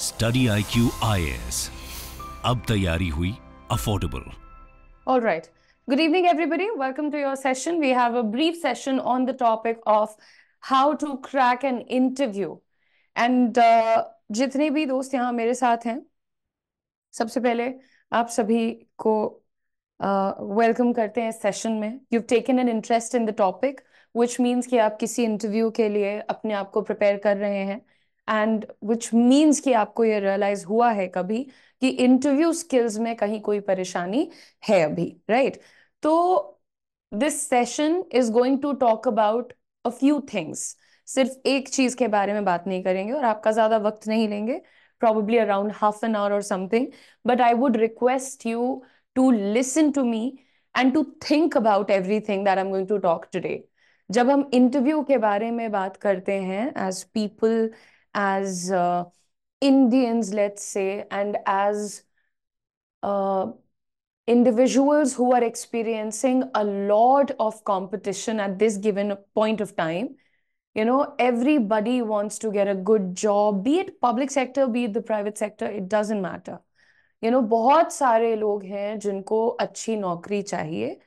Study I Q I S अब तैयारी हुई affordable all right good evening everybody welcome to your session we have a brief session on the topic of how to crack an interview and जितने भी दोस्त यहाँ मेरे साथ हैं सबसे पहले आप सभी को वेलकम uh, करते हैं सेशन में you taken an interest in the topic which means कि आप किसी इंटरव्यू के लिए अपने आप को प्रिपेयर कर रहे हैं एंड विच मीन्स कि आपको ये रियलाइज हुआ है कभी कि इंटरव्यू स्किल्स में कहीं कोई परेशानी है अभी राइट right? तो this session is going to talk about a few things सिर्फ एक चीज के बारे में बात नहीं करेंगे और आपका ज्यादा वक्त नहीं लेंगे हाफ एन आवर और something but I would request you to listen to me and to think about every thing that I am going to talk today जब हम इंटरव्यू के बारे में बात करते हैं as people as uh, Indians, let's say, and as uh, individuals who are experiencing a lot of competition at this given point of time. You know, everybody wants to get a good job, be it public sector, be it the private sector, it doesn't matter. you know, बहुत सारे लोग हैं जिनको अच्छी नौकरी चाहिए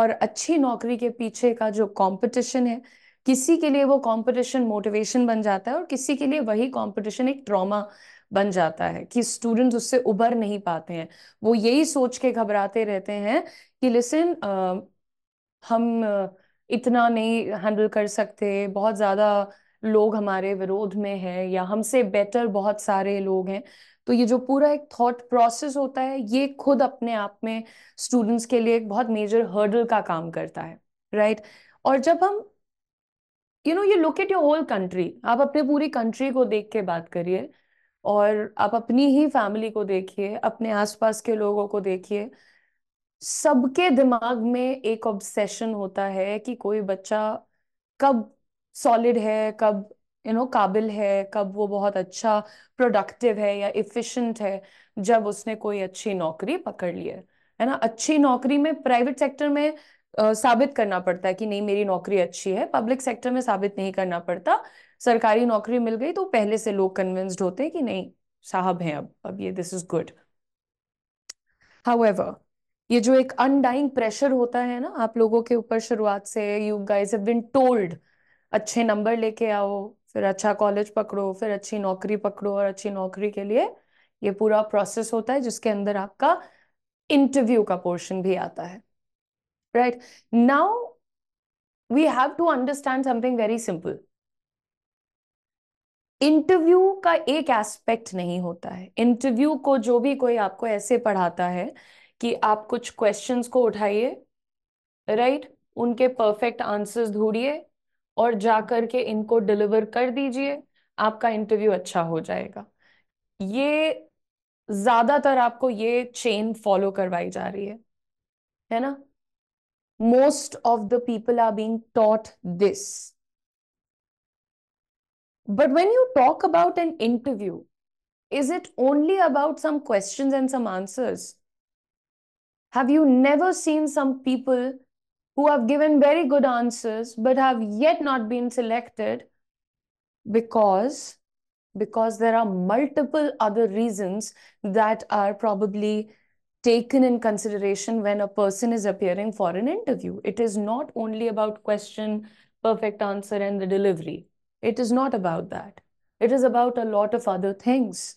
और अच्छी नौकरी के पीछे का जो कंपटीशन है किसी के लिए वो कंपटीशन मोटिवेशन बन जाता है और किसी के लिए वही कंपटीशन एक ट्रॉमा बन जाता है कि स्टूडेंट्स उससे उभर नहीं पाते हैं वो यही सोच के घबराते रहते हैं कि लिसन हम इतना नहीं हैंडल कर सकते बहुत ज़्यादा लोग हमारे विरोध में हैं या हमसे बेटर बहुत सारे लोग हैं तो ये जो पूरा एक थॉट प्रोसेस होता है ये खुद अपने आप में स्टूडेंट्स के लिए एक बहुत मेजर हर्डल का काम करता है राइट और जब हम you know you look at your whole country आप अपने पूरी कंट्री को देख के बात करिए और आप अपनी ही फैमिली को देखिए अपने आसपास के लोगों को देखिए सबके दिमाग में एक ऑब्सेशन होता है कि कोई बच्चा कब सॉलिड है कब यू नो काबिल है कब वो बहुत अच्छा प्रोडक्टिव है या इफिशेंट है जब उसने कोई अच्छी नौकरी पकड़ ली है ना अच्छी नौकरी में प्राइवेट सेक्टर में साबित करना पड़ता है कि नहीं मेरी नौकरी अच्छी है पब्लिक सेक्टर में साबित नहीं करना पड़ता सरकारी नौकरी मिल गई तो पहले से लोग कन्विंस्ड होते हैं कि नहीं साहब हैं अब अब ये दिस इज गुड हाउएवर ये जो एक अनडाइंग प्रेशर होता है ना आप लोगों के ऊपर शुरुआत से you guys have been told अच्छे नंबर लेके आओ फिर अच्छा कॉलेज पकड़ो फिर अच्छी नौकरी पकड़ो और अच्छी नौकरी के लिए ये पूरा प्रोसेस होता है जिसके अंदर आपका इंटरव्यू का पोर्शन भी आता है right? Now, we have to understand something very simple. Interview का एक एस्पेक्ट नहीं होता है इंटरव्यू को जो भी कोई आपको ऐसे पढ़ाता है कि आप कुछ क्वेश्चंस को उठाइए राइट उनके परफेक्ट आंसर्स ढूंढिए और जाकर के इनको डिलीवर कर दीजिए आपका इंटरव्यू अच्छा हो जाएगा ये ज्यादातर आपको ये चेन फॉलो करवाई जा रही है है ना most of the people are being taught this. But when you talk about an interview, is it only about some questions and some answers? Have you never seen some people who have given very good answers but have yet not been selected because because there are multiple other reasons that are probably taken in consideration when a person is appearing for an interview. It is not only about question, perfect answer, and the delivery. It is not about that. It is about a lot of other things.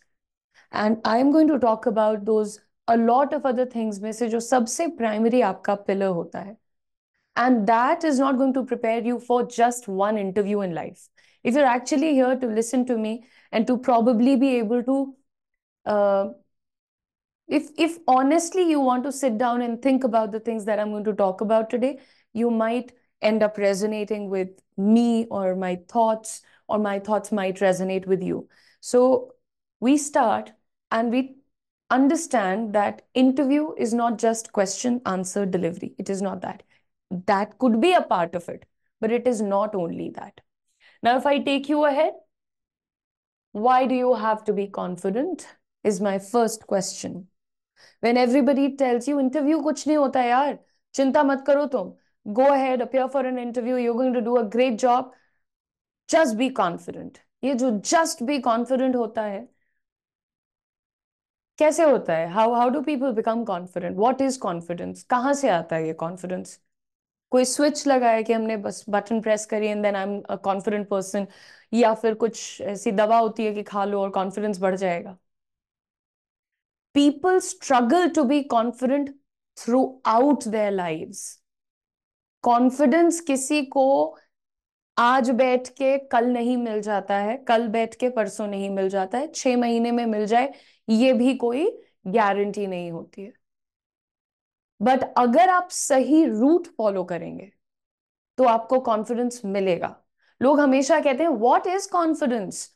And I'm going to talk about those a lot of other things में से जो सबसे primary आपका pillar होता है. And that is not going to prepare you for just one interview in life. If you're actually here to listen to me and to probably be able to uh, if if honestly you want to sit down and think about the things that i'm going to talk about today you might end up resonating with me or my thoughts or my thoughts might resonate with you so we start and we understand that interview is not just question answer delivery it is not that that could be a part of it but it is not only that now if i take you ahead why do you have to be confident is my first question. When everybody tells you interview कुछ नहीं होता यार चिंता मत करो तुम go ahead appear for an interview you going to do a great job just be confident ये जो जस्ट बी कॉन्फिडेंट होता है कैसे होता है how how do people become confident what is confidence कहाँ से आता है ये कॉन्फिडेंस कोई स्विच लगाया कि हमने बस बटन प्रेस करी and then I am a confident person या फिर कुछ ऐसी दवा होती है कि खा लो और कॉन्फिडेंस बढ़ जाएगा people struggle to be confident throughout their lives confidence किसी को आज बैठ के कल नहीं मिल जाता है कल बैठ के परसों नहीं मिल जाता है छह महीने में मिल जाए ये भी कोई गारंटी नहीं होती है बट अगर आप सही रूट फॉलो करेंगे तो आपको कॉन्फिडेंस मिलेगा लोग हमेशा कहते हैं व्हाट इज कॉन्फिडेंस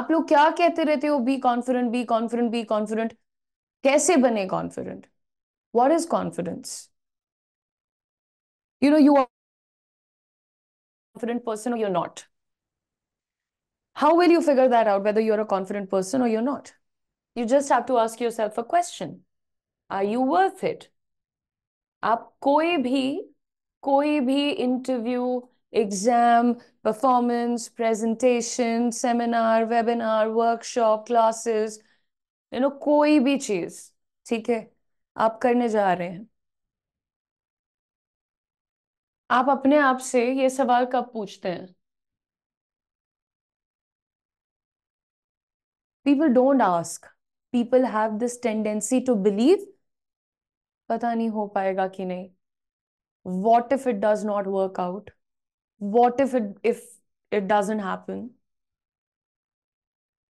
आप लोग क्या कहते रहते हो be confident be confident be confident कैसे बने confident what is confidence you know you are confident person or you're not. How will you figure that out, whether you're a confident person or you're not? You just have to ask yourself a question. Are you worth it? आप कोई भी कोई भी interview exam performance presentation seminar webinar workshop classes you know कोई भी चीज ठीक है आप करने जा रहे हैं आप अपने आप से ये सवाल कब पूछते हैं people don't ask people have this tendency to believe पता नहीं हो पाएगा कि नहीं what if it does not work out what if it if it doesn't happen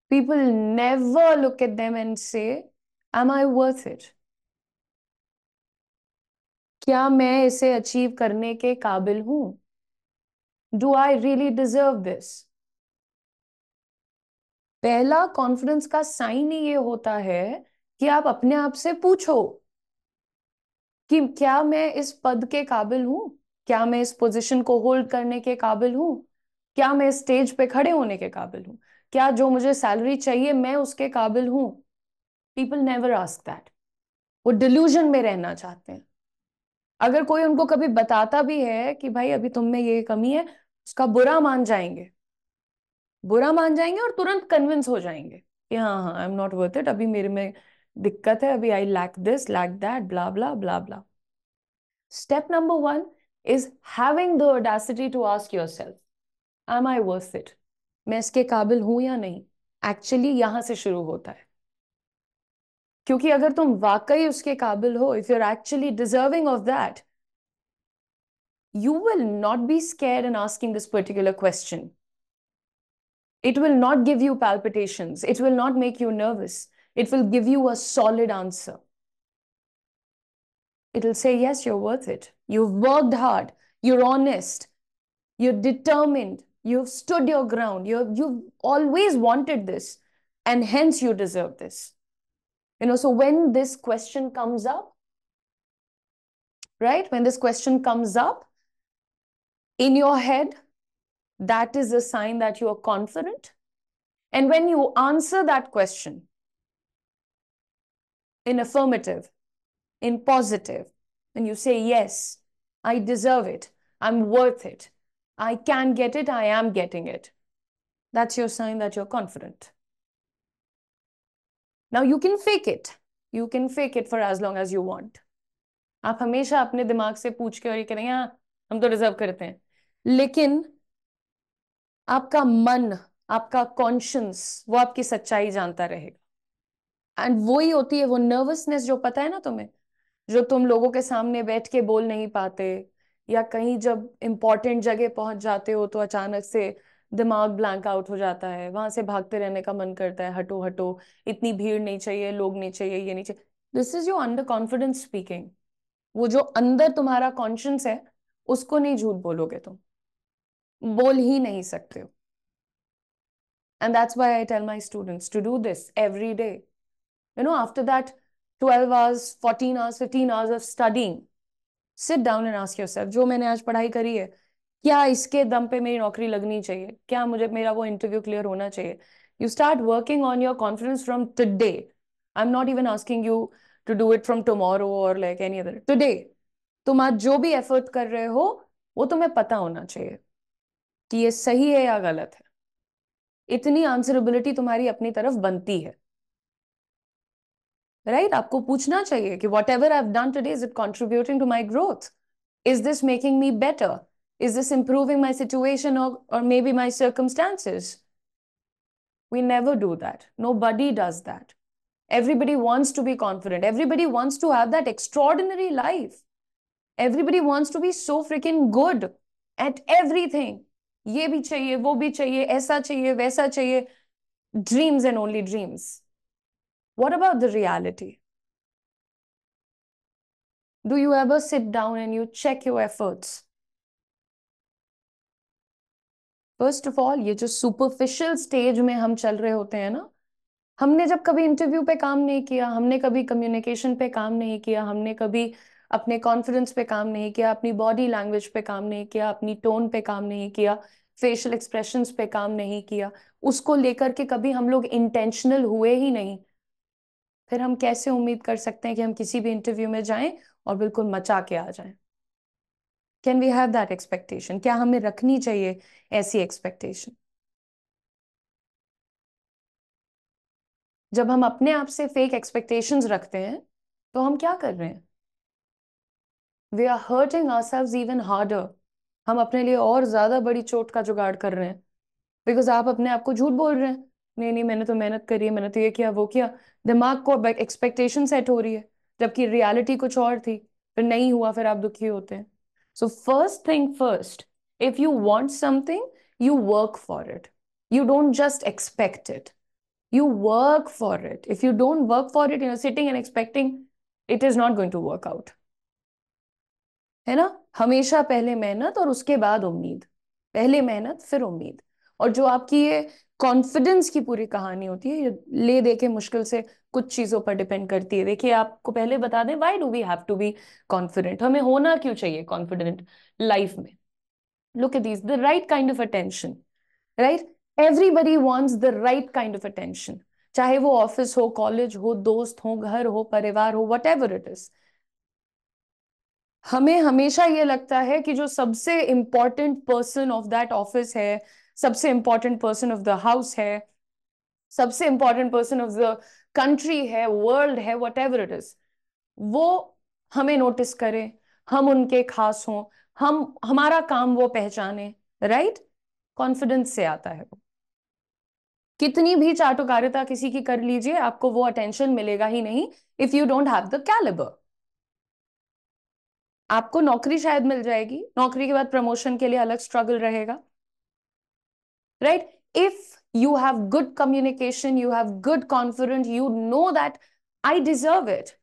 People never look at them and say, Am I worth it? क्या मैं इसे achieve करने के काबिल हूं do I really deserve this पहला confidence का sign ही ये होता है कि आप अपने आप से पूछो कि क्या मैं इस पद के काबिल हूं क्या मैं इस पोजीशन को होल्ड करने के काबिल हूं क्या मैं स्टेज पे खड़े होने के काबिल हूं क्या जो मुझे सैलरी चाहिए मैं उसके काबिल हूं पीपल नेवर आस्क दैट वो डिल्यूजन में रहना चाहते हैं अगर कोई उनको कभी बताता भी है कि भाई अभी तुम में ये कमी है उसका बुरा मान जाएंगे बुरा मान जाएंगे और तुरंत कन्विंस हो जाएंगे कि हाँ हाँ I am not worth it अभी मेरे में दिक्कत है अभी I lack this lack that blah blah blah blah step number one is having the to ask yourself am I worth it मैं इसके काबिल हूं या नहीं एक्चुअली यहां से शुरू होता है क्योंकि अगर तुम वाकई उसके काबिल हो if you're actually deserving of that you will not be scare in asking this particular question it will not give you palpitation it will not make you nervous it will give you a solid answer it will say yes you're worth it you work hard you're honest you're determined You've stood your ground. You've, you've always wanted this, and hence you deserve this. You know, so when this question comes up, right? When this question comes up in your head, that is a sign that you are confident. And when you answer that question in affirmative, in positive, and you say, Yes, I deserve it, I'm worth it, I can get it, I am getting it. That's your sign that you're confident. Now you can fake it. You can fake it for as long as you want. आप हमेशा अपने दिमाग से पूछ के और ये कह रहे हैं हाँ, हम तो रिजर्व करते हैं लेकिन आपका मन आपका कॉन्शियंस वो आपकी सच्चाई जानता रहेगा एंड वो ही होती है वो नर्वसनेस जो पता है ना तुम्हें जो तुम लोगों के सामने बैठ के बोल नहीं पाते या कहीं जब इम्पोर्टेंट जगह पहुंच जाते हो तो अचानक से दिमाग ब्लैंक आउट हो जाता है वहां से भागते रहने का मन करता है हटो हटो इतनी भीड़ नहीं चाहिए लोग नहीं चाहिए ये नहीं चाहिए this is your under confidence speaking वो जो अंदर तुम्हारा कॉन्शियंस है उसको नहीं झूठ बोलोगे तुम बोल ही नहीं सकते हो and that's why I tell my students to do this every day you know after that twelve hours fourteen hours fifteen hours of studying sit down and ask yourself जो मैंने आज पढ़ाई करी है क्या इसके दम पे मेरी नौकरी लगनी चाहिए क्या मुझे मेरा वो इंटरव्यू क्लियर होना चाहिए you start working on your confidence from today I am not even asking you to do it from tomorrow और लाइक एनी अदर टुडे तुम आज जो भी एफर्ट कर रहे हो वो तुम्हें पता होना चाहिए कि ये सही है या गलत है इतनी आंसरेबिलिटी तुम्हारी अपनी तरफ बनती है राइट right? आपको पूछना चाहिए कि whatever I done today is it contributing to my growth is this making me better is this improving my situation और maybe my circumstances we never do that nobody does that Everybody wants to be confident. Everybody wants to have that extraordinary life. Everybody wants to be so freaking good at everything. ye bhi chahiye wo bhi chahiye aisa chahiye waisa chahiye dreams and only dreams What about the reality? Do you ever sit down and you check your efforts? First of all ये जो superficial stage में हम चल रहे होते हैं ना हमने जब कभी इंटरव्यू पे काम नहीं किया हमने कभी कम्युनिकेशन पे काम नहीं किया हमने कभी अपने कॉन्फिडेंस पे काम नहीं किया अपनी बॉडी लैंग्वेज पे काम नहीं किया अपनी टोन पे काम नहीं किया फेशियल एक्सप्रेशन पे काम नहीं किया उसको लेकर के कभी हम लोग इंटेंशनल हुए ही नहीं फिर हम कैसे उम्मीद कर सकते हैं कि हम किसी भी इंटरव्यू में जाएं और बिल्कुल मचा के आ जाएं can we have that expectation क्या हमें रखनी चाहिए ऐसी एक्सपेक्टेशन जब हम अपने आप से फेक एक्सपेक्टेशंस रखते हैं तो हम क्या कर रहे हैं we are hurting ourselves even harder हम अपने लिए और ज्यादा बड़ी चोट का जुगाड़ कर रहे हैं बिकॉज आप अपने आप को झूठ बोल रहे हैं नहीं नहीं मैंने तो मेहनत करी है मैंने तो ये किया वो किया दिमाग को एक्सपेक्टेशन सेट हो रही है जबकि रियलिटी कुछ और थी फिर नहीं हुआ फिर आप दुखी होते हैं so first thing first if you want something you work for it you don't just expect it you work for it if you don't work for it you sitting and expecting it is not going to work out है ना हमेशा पहले मेहनत और उसके बाद उम्मीद पहले मेहनत फिर उम्मीद और जो आपकी ये कॉन्फिडेंस की पूरी कहानी होती है ले दे के मुश्किल से कुछ चीज़ों पर डिपेंड करती है देखिए आपको पहले बता दें why do we have to be confident हमें होना क्यों चाहिए कॉन्फिडेंट लाइफ में look at this the right kind of attention right everybody wants the right kind of attention चाहे वो ऑफिस हो कॉलेज हो दोस्त हो घर हो परिवार हो वट एवर इट इज हमें हमेशा ये लगता है कि जो सबसे important person of that office है सबसे important person of the house है सबसे important person of the country है वर्ल्ड है वट एवर इट इज वो हमें नोटिस करें हम उनके खास हों हम हमारा काम वो पहचाने राइट कॉन्फिडेंस से आता है वो कितनी भी चाटुकारिता किसी की कर लीजिए आपको वो अटेंशन मिलेगा ही नहीं if you don't have the calibre आपको नौकरी शायद मिल जाएगी नौकरी के बाद प्रमोशन के लिए अलग स्ट्रगल रहेगा right? If you have good communication, you have good confidence, you know that I deserve it.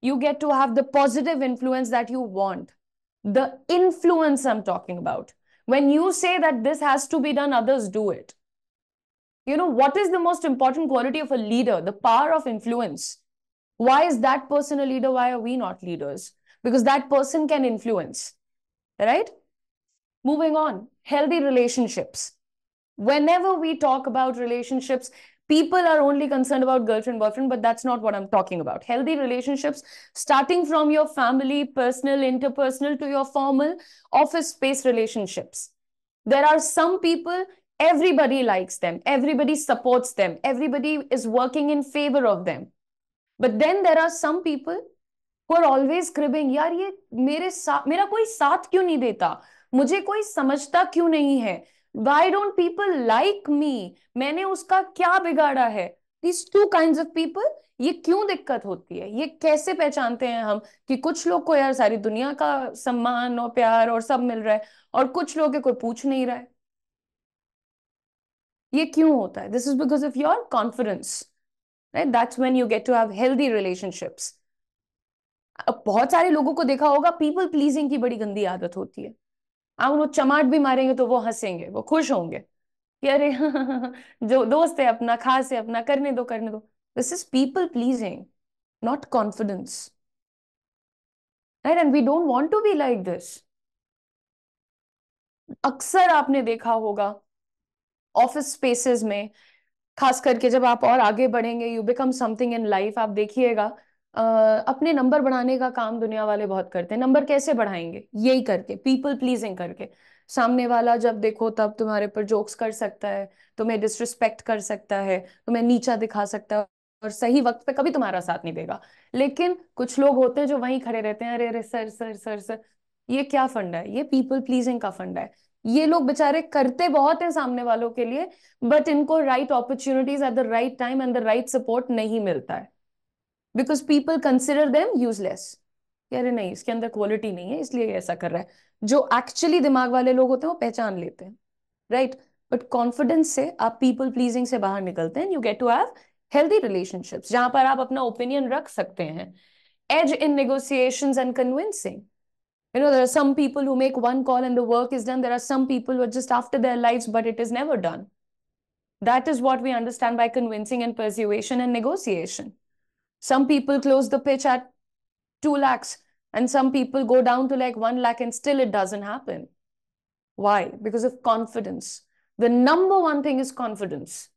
You get to have the positive influence that you want. The influence I'm talking about. When you say that this has to be done, others do it. You know, what is the most important quality of a leader? The power of influence. Why is that person a leader? Why are we not leaders? Because that person can influence, right? Moving on, healthy relationships whenever we talk about relationships, people are only concerned about girlfriend boyfriend but that's not what i'm talking about healthy relationships starting from your family personal interpersonal to your formal office space relationships there are some people everybody likes them everybody supports them everybody is working in favor of them but then there are some people who are always cribbing yaar ye mere sath mera koi saath क्यों nahi deta? Mujhe koi समझता क्यों nahi hai? Why don't people like me मैंने उसका क्या बिगाड़ा है these two kind of people ये क्यों दिक्कत होती है ये कैसे पहचानते हैं हम कि कुछ लोग को यार सारी दुनिया का सम्मान और प्यार और सब मिल रहा है और कुछ लोग के कोई पूछ नहीं रहा है ये क्यों होता है this is because of your confidence right that's when you get to have healthy relationships बहुत सारे लोगों को देखा होगा पीपल प्लीजिंग की बड़ी गंदी आदत होती है आप उनको चमाट भी मारेंगे तो वो हंसेंगे वो खुश होंगे कि अरे जो दोस्त है अपना खास है अपना करने दो करने दो this is people pleasing not confidence right and we don't want to be like this अक्सर आपने देखा होगा ऑफिस स्पेसेस में खास करके जब आप और आगे बढ़ेंगे you become something in life आप देखिएगा अपने नंबर बढ़ाने का काम दुनिया वाले बहुत करते हैं नंबर कैसे बढ़ाएंगे यही करके पीपल प्लीजिंग करके सामने वाला जब देखो तब तुम्हारे पर जोक्स कर सकता है तुम्हें डिसरिस्पेक्ट कर सकता है तुम्हें नीचा दिखा सकता है और सही वक्त पे कभी तुम्हारा साथ नहीं देगा लेकिन कुछ लोग होते हैं जो वहीं खड़े रहते हैं अरे अरे सर सर सर सर ये क्या फंड है ये पीपल प्लीजिंग का फंड है ये लोग बेचारे करते बहुत हैं सामने वालों के लिए बट इनको right opportunities at the right time and the right support नहीं मिलता है because people consider them useless अरे नहीं इसके अंदर क्वालिटी नहीं है इसलिए ऐसा कर रहा है जो एक्चुअली दिमाग वाले लोग होते हैं वो पहचान लेते हैं राइट बट कॉन्फिडेंस से आप पीपल प्लीजिंग से बाहर निकलते हैं you get to have healthy relationships जहां पर आप अपना ओपिनियन रख सकते हैं edge in negotiations and convincing. You know, there are some people who make one call and the work is done. There are some people who are just after their lives, but it is never done. That is what we understand by convincing and persuasion and negotiation. Some people close the pitch at 2 lakhs and some people go down to like 1 lakh and still it doesn't happen. Why? Because of confidence. The number one thing is confidence.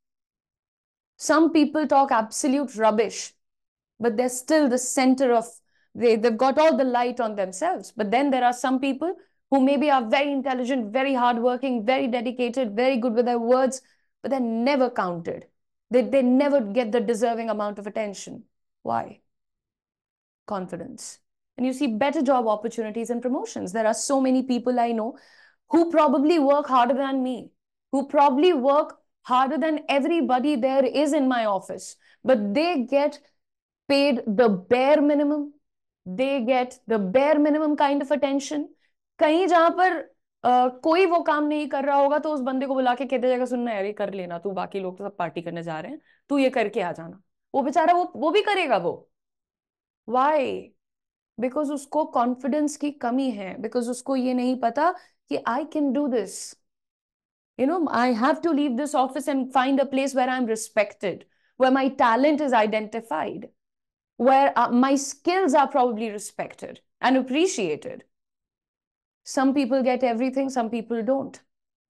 Some people talk absolute rubbish, but they're still the center of, they, they've got all the light on themselves. But then there are some people who maybe are very intelligent, very hardworking, very dedicated, very good with their words, but they're never counted. They, they never get the deserving amount of attention. Why? Confidence. And you see better job opportunities and promotions. There are so many people I know who probably work harder than me, who probably work harder than everybody there is in my office, but they get paid the bare minimum. They get the bare minimum kind of attention. कहीं जहां पर Uh, कोई वो काम नहीं कर रहा होगा तो उस बंदे को बुला के कहते जाएगा सुनना यार ये कर लेना तू बाकी लोग तो सब पार्टी करने जा रहे हैं तू ये करके आ जाना वो बेचारा वो वो भी करेगा वो वाई बिकॉज उसको कॉन्फिडेंस की कमी है बिकॉज उसको ये नहीं पता कि I can do this you know I have to leave this office and find a place where I am respected where my talent is identified where my skills are proudly respected and appreciated some people get every thing some people don't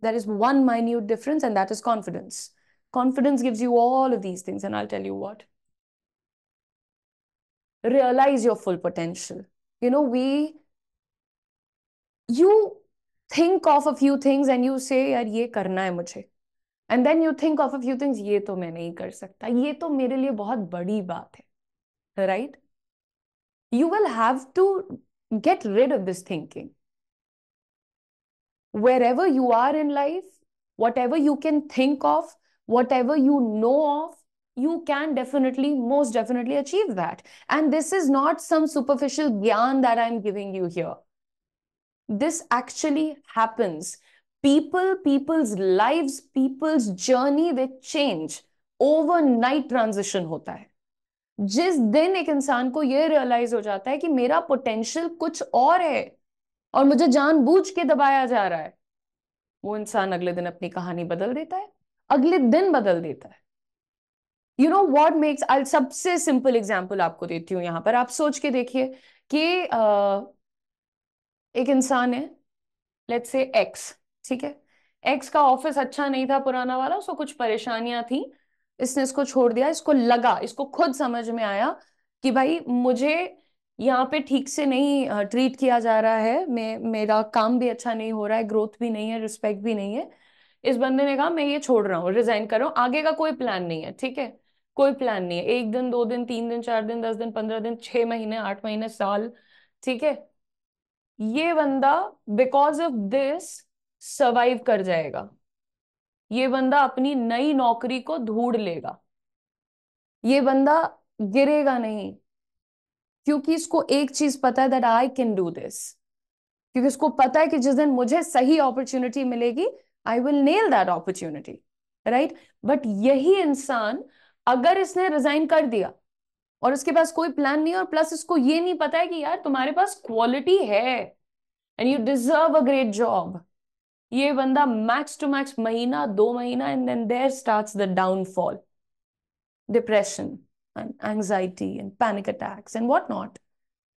that is one minute difference and that is confidence confidence gives you all these things and I tell you what realize your full potential. You know, we, you think of a few things and you say, यार ye karna hai mujhe," And then you think of a few things, Ye to मैं नहीं कर सकता. Ye to mere liye bahut बड़ी baat hai, Right? You will have to get rid of this thinking. Wherever you are in life, whatever you can think of, whatever you know of, you can definitely, most definitely achieve that. And this is not some superficial gyan that I'm giving you here. This actually happens. People, people's lives, people's journey, they change. Overnight transition होता है जिस दिन एक इंसान को यह realise हो जाता है कि मेरा पोटेंशियल कुछ और है और मुझे जानबूझ के दबाया जा रहा है वो इंसान अगले दिन अपनी कहानी बदल देता है अगले दिन बदल देता है you know what makes I सबसे सिंपल एग्जाम्पल आपको देती हूँ यहाँ पर आप सोच के देखिए कि uh, एक इंसान है लेट से एक्स ठीक है एक्स का ऑफिस अच्छा नहीं था पुराना वाला उसको कुछ परेशानियां थी इसने इसको छोड़ दिया इसको लगा इसको खुद समझ में आया कि भाई मुझे यहाँ पे ठीक से नहीं ट्रीट किया जा रहा है मैं मेरा काम भी अच्छा नहीं हो रहा है ग्रोथ भी नहीं है रिस्पेक्ट भी नहीं है इस बंदे ने कहा मैं ये छोड़ रहा हूँ रिजाइन कर रहा हूँ आगे का कोई प्लान नहीं है ठीक है कोई प्लान नहीं है एक दिन दो दिन तीन दिन चार दिन दस दिन पंद्रह दिन छह महीने आठ महीने साल ठीक है ये बंदा बिकॉज ऑफ दिस सर्वाइव कर जाएगा ये बंदा अपनी नई नौकरी को ढूंढ लेगा ये बंदा गिरेगा नहीं क्योंकि इसको एक चीज पता है that I can do this क्योंकि इसको पता है कि जिस दिन मुझे सही अपॉर्चुनिटी मिलेगी I will nail that opportunity right but यही इंसान अगर इसने रिजाइन कर दिया और इसके पास कोई प्लान नहीं और प्लस इसको ये नहीं पता है कि यार तुम्हारे पास क्वालिटी है and you deserve a great job ये बंदा मैक्स टू मैक्स महीना दो महीना and then there starts the downfall depression and anxiety and panic attacks and what not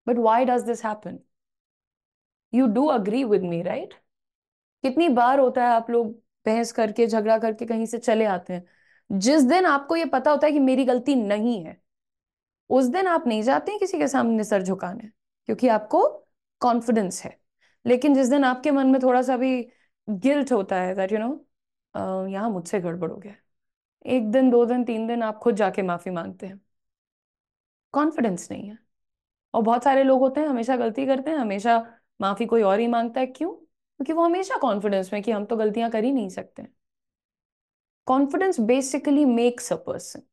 but why does this happen you do agree with me right कितनी बार होता है आप लोग बहस करके झगड़ा करके कहीं से चले आते हैं जिस दिन आपको ये पता होता है कि मेरी गलती नहीं है उस दिन आप नहीं जाते किसी के सामने सर झुकाने क्योंकि आपको कॉन्फिडेंस है लेकिन जिस दिन आपके मन में थोड़ा सा भी गिल्ट होता है दैट यू नो यहाँ मुझसे गड़बड़ हो गया एक दिन दो दिन तीन दिन आप खुद जाके माफी मांगते हैं कॉन्फिडेंस नहीं है और बहुत सारे लोग होते हैं हमेशा गलती करते हैं हमेशा माफी कोई और ही मांगता है क्यों क्योंकि वो हमेशा कॉन्फिडेंस में कि हम तो गलतियां कर ही नहीं सकते Confidence basically makes a person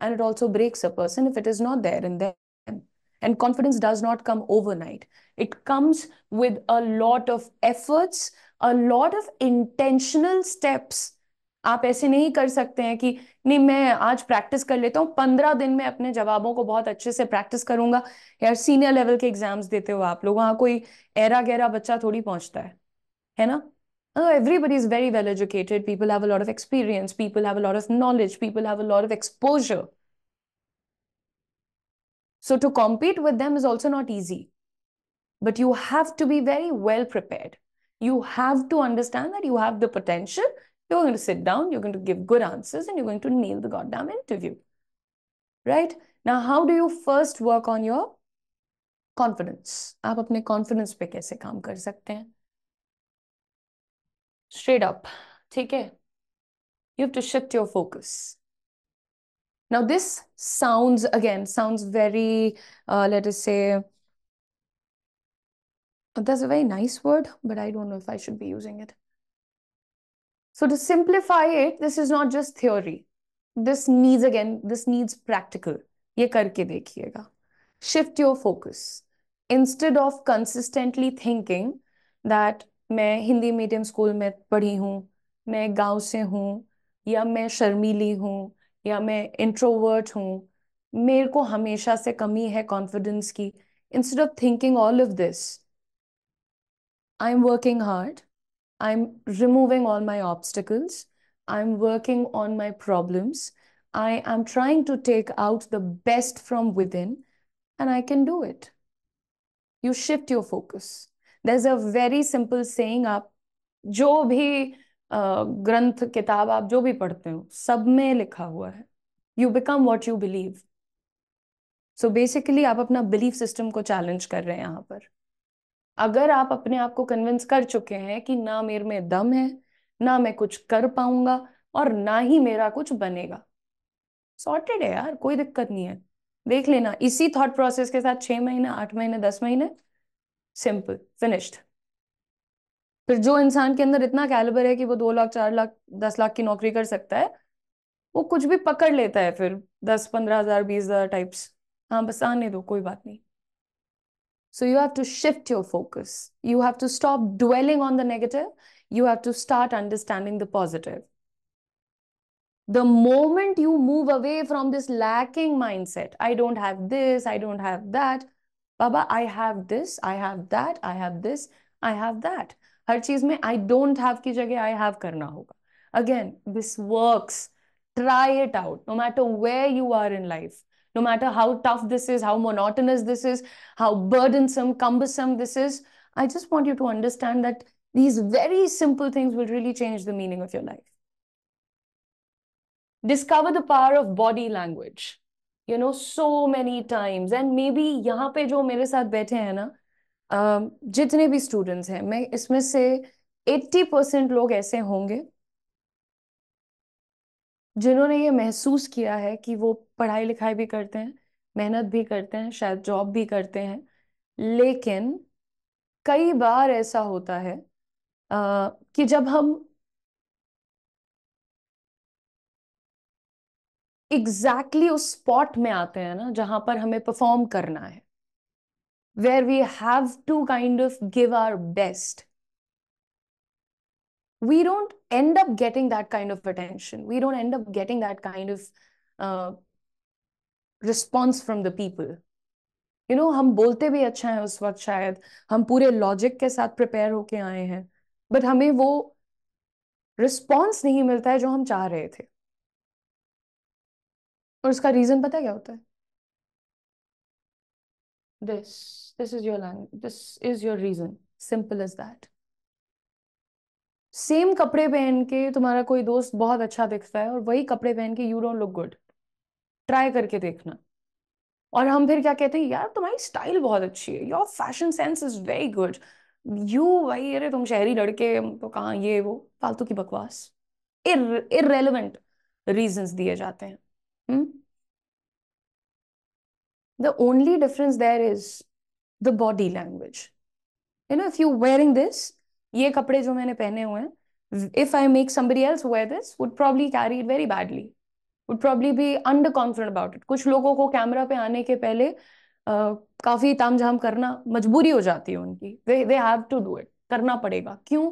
and it also breaks a person if it is not there in them. And confidence does not come overnight. It comes with a lot of efforts, a lot of intentional steps. आप ऐसे नहीं कर सकते हैं कि नहीं मैं आज प्रैक्टिस कर लेता हूँ पंद्रह दिन में अपने जवाबों को बहुत अच्छे से प्रैक्टिस करूंगा यार सीनियर लेवल के एग्जाम्स देते हो आप लोग वहाँ कोई एरा गहरा बच्चा थोड़ी पहुंचता है है ना oh, everybody's very well educated. People have a lot of experience. People have a lot of knowledge. People have a lot of exposure. So to compete with them is also not easy. But you have to be very well prepared. You have to understand that you have the potential. You're going to sit down, you're going to give good answers, and you're going to nail the goddamn interview. Right? Now, how do you first work on your confidence? आप अपने confidence पे कैसे काम straight up. Take care. You have to shift your focus. Now, this sounds again, sounds very, uh, let us say, that's a very nice word, but I don't know if I should be using it. So, to simplify it, this is not just theory. This needs, again, this needs practical. ये करके देखिएगा shift your focus. Instead of consistently thinking that मैं Hindi medium school में पढ़ी हूँ मैं गांव से हूँ या मैं शर्मीली हूँ या मैं इंट्रोवर्ट हूँ मेरे को हमेशा से कमी है कॉन्फिडेंस की instead of thinking all of this I am working hard I am removing all my obstacles I am working on my problems I am trying to take out the best from within and I can do it you shift your focus there's a very simple saying आप जो भी ग्रंथ किताब आप जो भी पढ़ते हो सब में लिखा हुआ है you become what you believe so basically आप अपना बिलीफ सिस्टम को चैलेंज कर रहे हैं यहाँ पर अगर आप अपने आप को कन्विंस कर चुके हैं कि ना मेरे में दम है ना मैं कुछ कर पाऊंगा और ना ही मेरा कुछ बनेगा सॉर्टेड है यार कोई दिक्कत नहीं है देख लेना इसी थॉट प्रोसेस के साथ छह महीने आठ महीने दस महीने सिंपल फिनिश्ड फिर जो इंसान के अंदर इतना कैलिबर है कि वो दो लाख चार लाख दस लाख की नौकरी कर सकता है वो कुछ भी पकड़ लेता है फिर दस पंद्रह हजार बीस हजार टाइप्स हाँ बस आने दो कोई बात नहीं so you have to shift your focus you have to stop dwelling on the negative you have to start understanding the positive the moment you move away from this lacking mind set I don't have this I don't have that Baba, I have this, I have that, I have this, I have that. हर चीज don't have have की जगह I have करना होगा this works. Try it out. No matter where you are in life, no matter how tough this is how monotonous this is how burdensome cumbersome this is i just want you to understand that these very simple things will really change the meaning of your life discover the power of body language you know so many times and maybe यहाँ पे जो मेरे साथ बैठे हैं ना जितने भी स्टूडेंट्स हैं मैं इसमें से एट्टी परसेंट लोग ऐसे होंगे जिन्होंने ये महसूस किया है कि वो पढ़ाई लिखाई भी करते हैं मेहनत भी करते हैं शायद जॉब भी करते हैं लेकिन कई बार ऐसा होता है आ, कि जब हम एग्जैक्टली exactly उस स्पॉट में आते हैं ना जहां पर हमें परफॉर्म करना है where we have to kind of give our best we don't end up getting that kind of attention we don't end up getting that kind of response from the people you know हम बोलते भी अच्छा है उस वक्त शायद हम पूरे लॉजिक के साथ प्रिपेयर होके आए हैं बट हमें वो रिस्पॉन्स नहीं मिलता है जो हम चाह रहे थे और उसका रीजन पता है क्या होता है दिस दिस इज योर लैंग this is your reason simple is that same कपड़े पहन के तुम्हारा कोई दोस्त बहुत अच्छा दिखता है और वही कपड़े पहन के you don't look good try करके देखना और हम फिर क्या कहते हैं यार तुम्हारी स्टाइल बहुत अच्छी है your fashion sense is very good you वही अरे तुम शहरी लड़के तो कहाँ ये वो फालतू की बकवास इरेलीवेंट रीजन दिए जाते हैं Hmm? The only difference there is the body language. You know, if you're wearing this, ये कपड़े जो मैंने पहने हुए हैं if I make somebody else wear this, would probably carry it very badly. Would probably be underconfident about it. कुछ लोगों को कैमरा पे आने के पहले Uh, काफी तामझाम करना मजबूरी हो जाती है उनकी they they have to do it करना पड़ेगा क्यों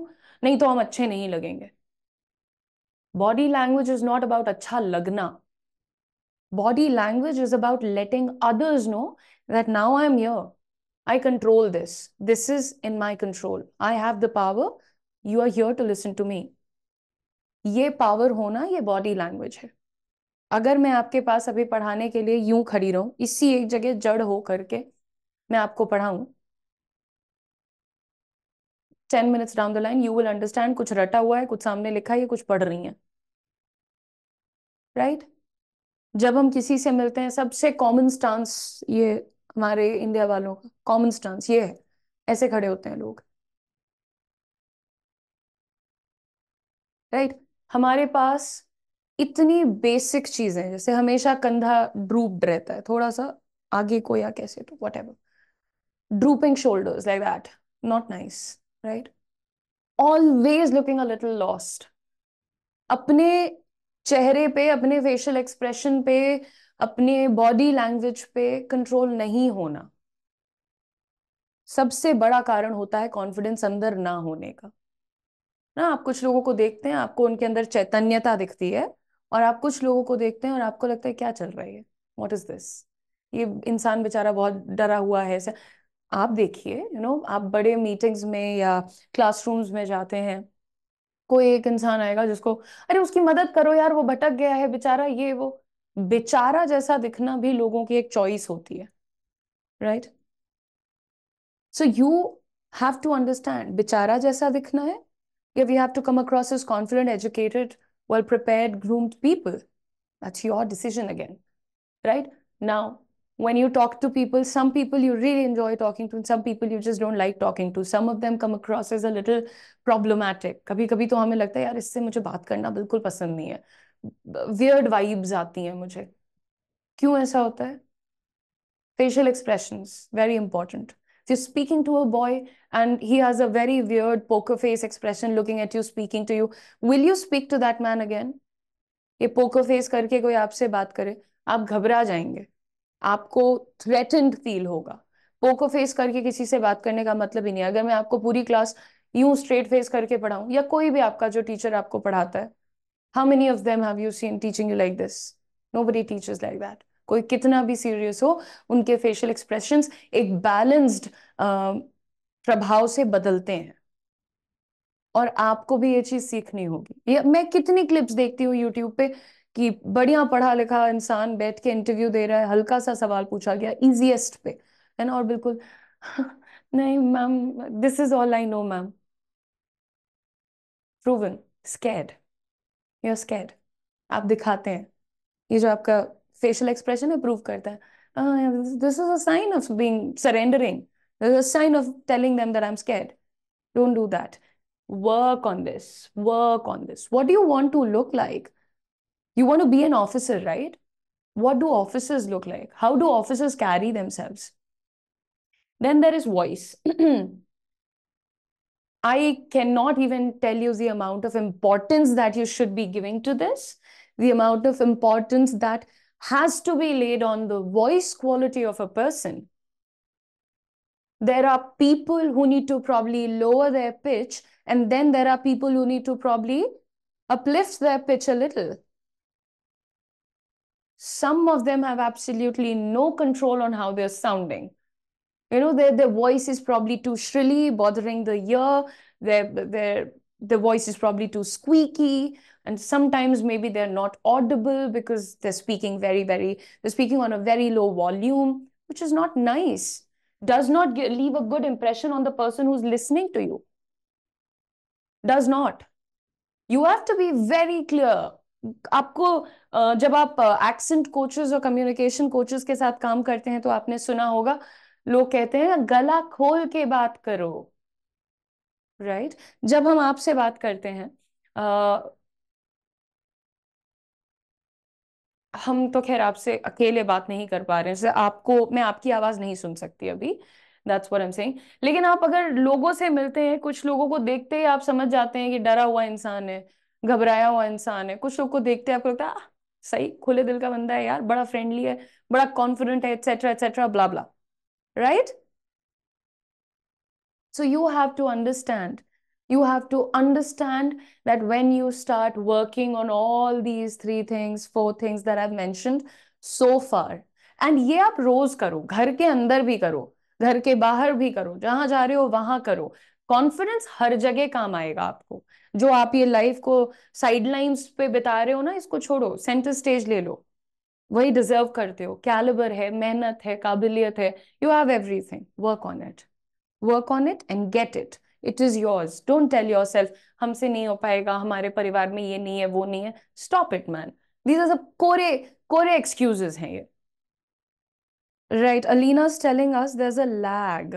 नहीं तो हम अच्छे नहीं लगेंगे body language is not about अच्छा लगना Body language is about letting others know that now I'm here. I control this. This is in my control. I have the power. You are here to listen to me. ये power होना ये body language है अगर मैं आपके पास अभी पढ़ाने के लिए यूं खड़ी रहूं इसी एक जगह जड़ हो करके मैं आपको पढ़ाऊं ten minutes down the line you will understand कुछ रटा हुआ है कुछ सामने लिखा है कुछ पढ़ रही है राइट right? जब हम किसी से मिलते हैं सबसे कॉमन स्टांस ये हमारे इंडिया वालों का कॉमन स्टांस ये है ऐसे खड़े होते हैं लोग राइट right? हमारे पास इतनी बेसिक चीजें जैसे हमेशा कंधा ड्रूप्ड रहता है थोड़ा सा आगे को या कैसे तो whatever drooping shoulders like that not nice right always looking a little lost अपने चेहरे पे अपने फेशियल एक्सप्रेशन पे अपने बॉडी लैंग्वेज पे कंट्रोल नहीं होना सबसे बड़ा कारण होता है कॉन्फिडेंस अंदर ना होने का ना आप कुछ लोगों को देखते हैं आपको उनके अंदर चैतन्यता दिखती है और आप कुछ लोगों को देखते हैं और आपको लगता है क्या चल रहा है वॉट इज दिस ये इंसान बेचारा बहुत डरा हुआ है आप देखिए यू नो आप बड़े मीटिंग्स में या क्लासरूम्स में जाते हैं कोई एक इंसान आएगा जिसको अरे उसकी मदद करो यार वो भटक गया है बेचारा ये वो बेचारा जैसा दिखना भी लोगों की एक चॉइस होती है right so you have to understand बेचारा जैसा दिखना है या we have to come across is confident educated well prepared groomed people that's your decision again right now when you talk to people some people you really enjoy talking to and some people you just don't like talking to some of them come across as a little problematic कभी कभी तो हमें लगता है यार इससे मुझे बात करना बिल्कुल पसंद नहीं है Weird vibes आती हैं मुझे क्यों ऐसा होता है facial expressions very important if you're speaking to a boy and he has a very weird poker face expression looking at you speaking to you will you speak to that man again ये poker face करके कोई आपसे बात करे आप घबरा जाएंगे आपको थ्रेटेंड फील होगा पोको फेस करके किसी से बात करने का मतलब ही नहीं अगर मैं आपको पूरी क्लास यूं स्ट्रेट फेस करके पढ़ाऊं या कोई भी आपका जो टीचर आपको पढ़ाता है how many of them have you seen teaching you like this nobody teachers like that कोई कितना भी सीरियस हो उनके फेशियल एक्सप्रेशन एक बैलेंस्ड प्रभाव से बदलते हैं और आपको भी ये चीज सीखनी होगी मैं कितनी क्लिप्स देखती हूँ यूट्यूब पे कि बढ़िया पढ़ा लिखा इंसान बैठ के इंटरव्यू दे रहा है हल्का सा सवाल पूछा गया इजीएस्ट पे है ना और बिल्कुल नहीं ma'am this is all I know ma'am proven scared you are scared आप दिखाते हैं ये जो आपका फेशियल एक्सप्रेशन है प्रूव करता है this is a sign of being surrendering sign of telling them that I am scared don't do that work on this work on this what you want to look like You want to be an officer, right? What do officers look like? How do officers carry themselves? Then there is voice. I cannot even tell you the amount of importance that you should be giving to this, the amount of importance that has to be laid on the voice quality of a person. There are people who need to probably lower their pitch, and then there are people who need to probably uplift their pitch a little. Some of them have absolutely no control on how they're sounding. You know, their, their voice is probably too shrilly, bothering the ear. Their, their, their voice is probably too squeaky. And sometimes maybe they're not audible because they're speaking very, very, they're speaking on a very low volume, which is not nice. Does not leave a good impression on the person who's listening to you. Does not. You have to be very clear आपको जब आप accent coaches और communication coaches के साथ काम करते हैं तो आपने सुना होगा लोग कहते हैं गला खोल के बात करो राइट right? जब हम आपसे बात करते हैं आ, हम तो खैर आपसे अकेले बात नहीं कर पा रहे हैं आपको मैं आपकी आवाज नहीं सुन सकती अभी that's what I am saying लेकिन आप अगर लोगों से मिलते हैं कुछ लोगों को देखते ही आप समझ जाते हैं कि डरा हुआ इंसान है घबराया हुआ इंसान है कुछ लोग को देखते हैं आपको लगता है सही खुले दिल का बंदा है यार बड़ा फ्रेंडली है बड़ा कॉन्फिडेंट है etcetera etcetera blah blah right so you have to understand you have to understand that when you start working on all these three things four things that i've mentioned so far and ये आप रोज करो घर के अंदर भी करो घर के बाहर भी करो जहां जा रहे हो वहां करो कॉन्फिडेंस हर जगह काम आएगा आपको जो आप ये लाइफ को साइडलाइंस पे बिता रहे हो ना इसको छोड़ो सेंटर स्टेज ले लो वही डिजर्व करते हो कैलिबर है मेहनत है काबिलियत है you have everything work on it work on it and get it it is yours don't tell yourself हमसे नहीं हो पाएगा हमारे परिवार में ये नहीं है वो नहीं है stop it man these are सब कोरे कोरे एक्सक्यूजेस हैं ये right Alina telling us a lag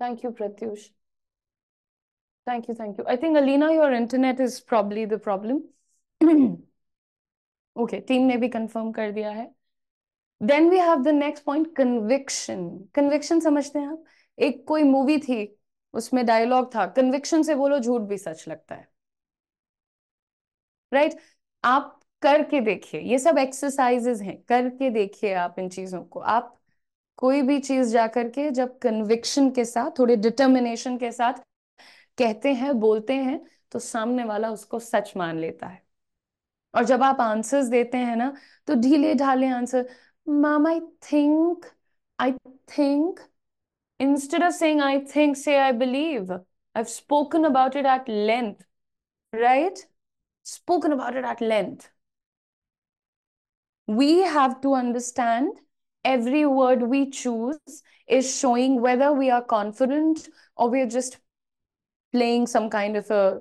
Thank you, Pratyush. Thank you, thank you. I think Alina, your internet is probably the problem. okay, team ne bhi confirm kar diya hai. Then we have the next point, conviction. Conviction samajhte hain aap? Ek koi movie thi, usme dialogue tha. Conviction se bolo, jhoot bhi sach lagta hai. right? Aap करके देखिए ये सब exercises हैं करके देखिए आप इन चीजों को आप कोई भी चीज जाकर के जब कन्विक्शन के साथ थोड़े डिटर्मिनेशन के साथ कहते हैं बोलते हैं तो सामने वाला उसको सच मान लेता है और जब आप आंसर्स देते हैं ना तो ढीले ढाले answer ma'am I think I think instead of saying I think say I believe have spoken about it at length right spoken about it at length we have to understand every word we choose is showing whether we are confident or we're just playing some kind of a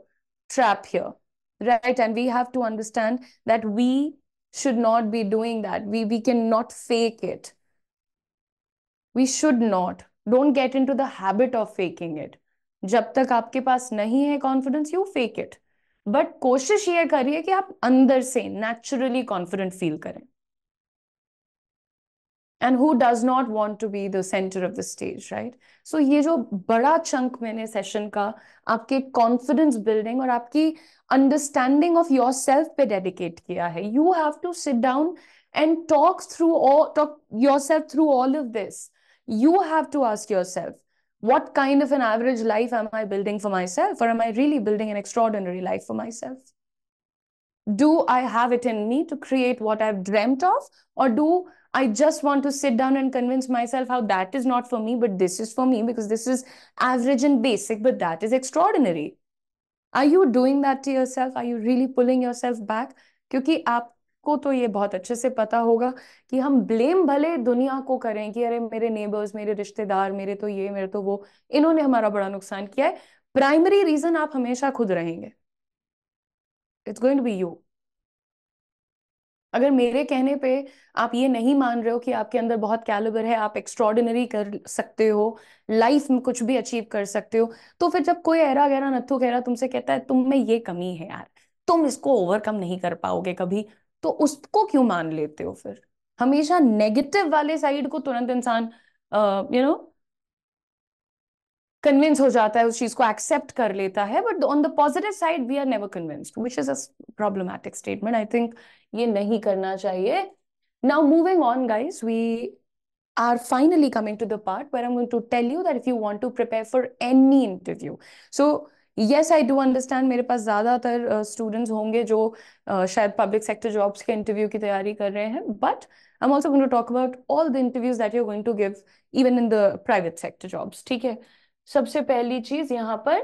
trap here right and we have to understand that we should not be doing that we we cannot fake it we should not don't get into the habit of faking it जब तक आपके पास नहीं है confidence you fake it but कोशिश ये करिए कि आप अंदर से नेचुरली कॉन्फिडेंट फील करें and who does not want to be the center of the stage, right? So ये जो बड़ा chunk मैंने session का आपके confidence building और आपकी understanding of yourself पे dedicate किया है. You have to sit down and talk through all talk yourself through all of this. You have to ask yourself, what kind of an average life am I building for myself, or am I really building an extraordinary life for myself? Do I have it in me to create what I've dreamt of, or do I just want to sit down and convince myself how that is not for me, but this is for me because this is average and basic, but that is extraordinary. Are you doing that to yourself? Are you really pulling yourself back? क्योंकि आपको तो ये बहुत अच्छे से पता होगा कि हम ब्लेम भले दुनिया को करें कि अरे मेरे नेबर्स मेरे रिश्तेदार मेरे तो ये मेरे तो वो इन्होंने हमारा बड़ा नुकसान किया है प्राइमरी रीजन आप हमेशा खुद रहेंगे it's going to be you अगर मेरे कहने पे आप ये नहीं मान रहे हो कि आपके अंदर बहुत कैलिबर है आप एक्स्ट्रॉर्डिनरी कर सकते हो लाइफ में कुछ भी अचीव कर सकते हो तो फिर जब कोई ऐरा गहरा नत्थु गहरा तुमसे कहता है तुम में ये कमी है यार तुम इसको ओवरकम नहीं कर पाओगे कभी तो उसको क्यों मान लेते हो फिर हमेशा नेगेटिव वाले साइड को तुरंत इंसान यू नो कन्विंस हो जाता है उस चीज को एक्सेप्ट कर लेता है but on the positive side we are never convinced which is a problematic statement I think ये नहीं करना चाहिए now moving on guys we are finally coming to the part I am going to tell you that if you want to prepare for any interview so yes I do understand मेरे पास ज्यादातर students होंगे जो uh, शायद public sector jobs के interview की तैयारी कर रहे हैं but I am to talk about all the interviews that you going to give even in the private sector jobs ठीक है सबसे पहली चीज यहाँ पर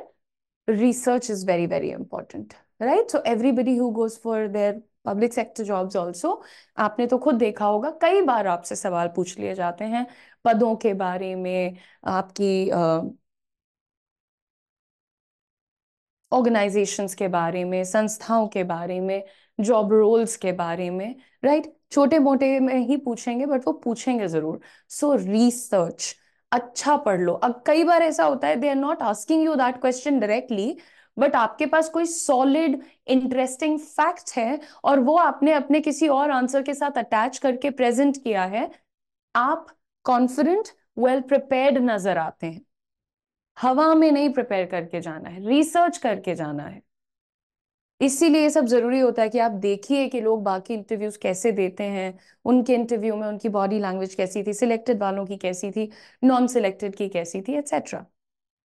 research is very very important right so everybody who goes for their public sector jobs also आपने तो खुद देखा होगा कई बार आपसे सवाल पूछ लिए जाते हैं पदों के बारे में आपकी ऑर्गेनाइजेशंस uh, के बारे में संस्थाओं के बारे में जॉब रोल्स के बारे में राइट right? छोटे मोटे में ही पूछेंगे बट वो पूछेंगे जरूर सो so, रिसर्च अच्छा पढ़ लो अब कई बार ऐसा होता है they are not asking you that question directly but आपके पास कोई सॉलिड इंटरेस्टिंग फैक्ट है और वो आपने अपने किसी और आंसर के साथ अटैच करके प्रेजेंट किया है आप कॉन्फिडेंट वेल प्रिपेयर्ड नजर आते हैं हवा में नहीं प्रिपेयर करके जाना है रिसर्च करके जाना है इसीलिए ये सब जरूरी होता है कि आप देखिए कि लोग बाकी इंटरव्यूज कैसे देते हैं उनके इंटरव्यू में उनकी बॉडी लैंग्वेज कैसी थी सिलेक्टेड वालों की कैसी थी नॉन सिलेक्टेड की कैसी थी एट्सेट्रा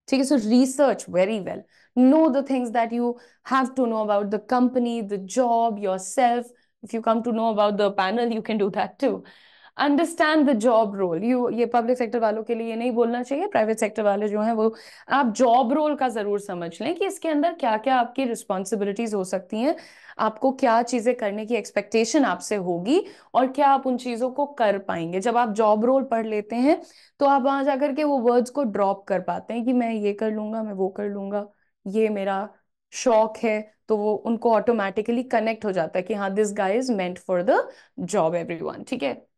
ठीक है so research very well know the things that you have to know about the company the job yourself if you come to know about the panel you can do that to understand the job role you ये public sector वालों के लिए नहीं बोलना चाहिए private sector वाले जो हैं वो आप जॉब रोल का ज़रूर समझ लें कि इसके अंदर क्या क्या आपकी रिस्पॉन्सिबिलिटीज़ हो सकती हैं आपको क्या चीज़ें करने की एक्सपेक्टेशन आपसे होगी और क्या आप उन चीज़ों को कर पाएंगे जब आप जॉब रोल पढ़ लेते हैं तो आप वहाँ जा करके वो वर्ड्स को ड्रॉप कर पाते हैं कि मैं ये कर लूंगा मैं वो कर लूंगा ये मेरा शौक है तो वो उनको ऑटोमेटिकली कनेक्ट हो जाता है कि हाँ this guy is meant for the job everyone ठीक है